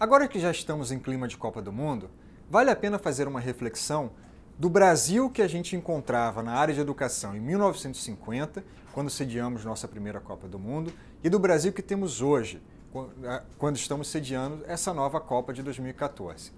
Agora que já estamos em clima de Copa do Mundo, vale a pena fazer uma reflexão do Brasil que a gente encontrava na área de educação em 1950, quando sediamos nossa primeira Copa do Mundo, e do Brasil que temos hoje, quando estamos sediando essa nova Copa de 2014.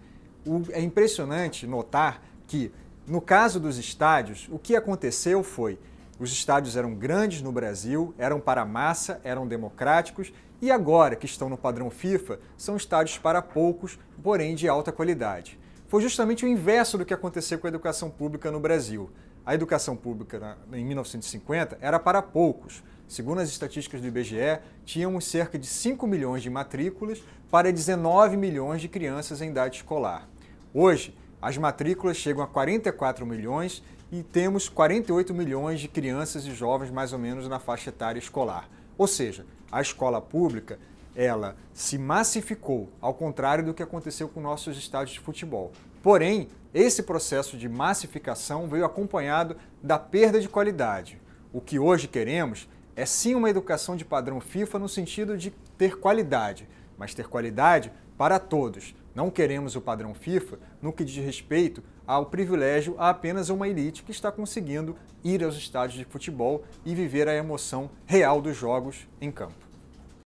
é impressionante notar que, no caso dos estádios, o que aconteceu foi os estádios eram grandes no Brasil, eram para a massa, eram democráticos e agora que estão no padrão FIFA, são estádios para poucos, porém de alta qualidade. Foi justamente o inverso do que aconteceu com a educação pública no Brasil. A educação pública em 1950 era para poucos. Segundo as estatísticas do IBGE, tínhamos cerca de 5 milhões de matrículas para 19 milhões de crianças em idade escolar. Hoje, as matrículas chegam a 44 milhões e temos 48 milhões de crianças e jovens mais ou menos na faixa etária escolar. Ou seja, a escola pública ela se massificou, ao contrário do que aconteceu com nossos estádios de futebol. Porém, esse processo de massificação veio acompanhado da perda de qualidade. O que hoje queremos é sim uma educação de padrão FIFA no sentido de ter qualidade, mas ter qualidade para todos. Não queremos o padrão FIFA no que diz respeito ao privilégio a apenas uma elite que está conseguindo ir aos estádios de futebol e viver a emoção real dos jogos em campo.